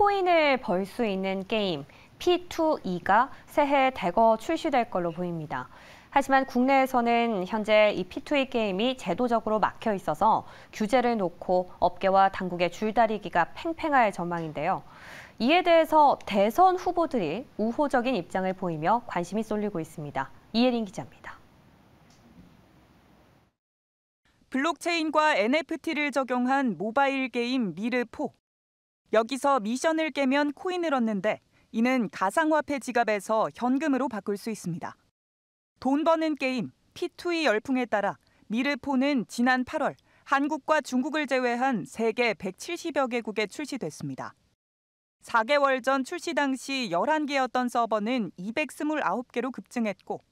코인을 벌 수 있는 게임 P2E가 새해 대거 출시될 걸로 보입니다. 하지만 국내에서는 현재 이 P2E 게임이 제도적으로 막혀 있어서 규제를 놓고 업계와 당국의 줄다리기가 팽팽할 전망인데요. 이에 대해서 대선 후보들이 우호적인 입장을 보이며 관심이 쏠리고 있습니다. 이혜린 기자입니다. 블록체인과 NFT를 적용한 모바일 게임 미르포. 여기서 미션을 깨면 코인을 얻는데 이는 가상화폐 지갑에서 현금으로 바꿀 수 있습니다. 돈 버는 게임 P2E 열풍에 따라 미르포는 지난 8월 한국과 중국을 제외한 세계 170여 개국에 출시됐습니다. 4개월 전 출시 당시 11개였던 서버는 229개로 급증했고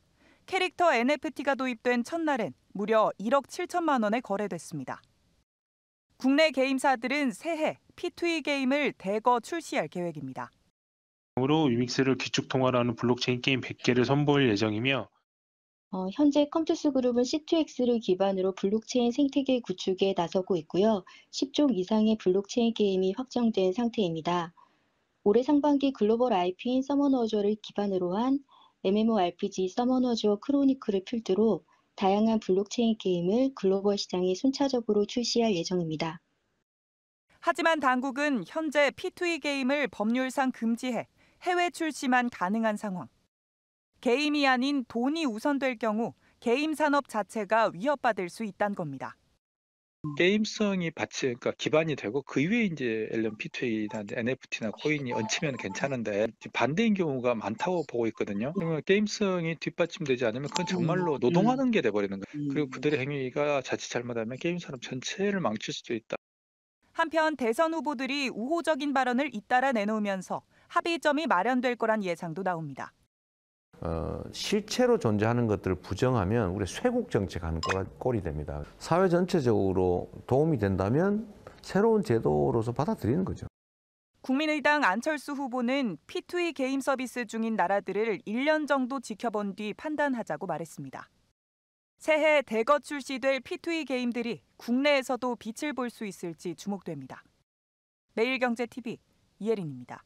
캐릭터 NFT가 도입된 첫날엔 무려 1억 7천만 원에 거래됐습니다. 국내 게임사들은 새해 P2E 게임을 대거 출시할 계획입니다. 으로 위믹스를 기축 통화라는 블록체인 게임 100개를 선보일 예정이며 어, 현재 컴투스 그룹은 C2X를 기반으로 블록체인 생태계 구축에 나서고 있고요. 10종 이상의 블록체인 게임이 확정된 상태입니다. 올해 상반기 글로벌 IP인 서머너저를 기반으로 한 MMORPG 서머너저 크로니클을 필두로 다양한 블록체인 게임을 글로벌 시장에 순차적으로 출시할 예정입니다. 하지만 당국은 현재 P2E 게임을 법률상 금지해 해외 출시만 가능한 상황. 게임이 아닌 돈이 우선될 경우 게임 산업 자체가 위협받을 수 있다는 겁니다. 음. 게임성이 받치 그러니까 기반이 되고 그 위에 이제 엘런 P2E나 NFT나 코인이 얹히면 괜찮은데 반대인 경우가 많다고 보고 있거든요. 그러면 게임성이 뒷받침되지 않으면 그건 음. 정말로 음. 노동하는 게 돼버리는 거예요. 그리고 그들의 행위가 자칫 잘못하면 게임 산업 전체를 망칠 수도 있다. 한편 대선 후보들이 우호적인 발언을 잇따라 내놓으면서 합의점이 마련될 거란 예상도 나옵니다. 어, 실체로 존재하는 것들을 부정하면 우리 쇄국 정책하는 꼴이 됩니다. 사회 전체적으로 도움이 된다면 새로운 제도로서 받아들이는 거죠. 국민의당 안철수 후보는 P2E 게임 서비스 중인 나라들을 1년 정도 지켜본 뒤 판단하자고 말했습니다. 새해 대거 출시될 P2E 게임들이 국내에서도 빛을 볼 수 있을지 주목됩니다. 매일경제TV 이혜린입니다.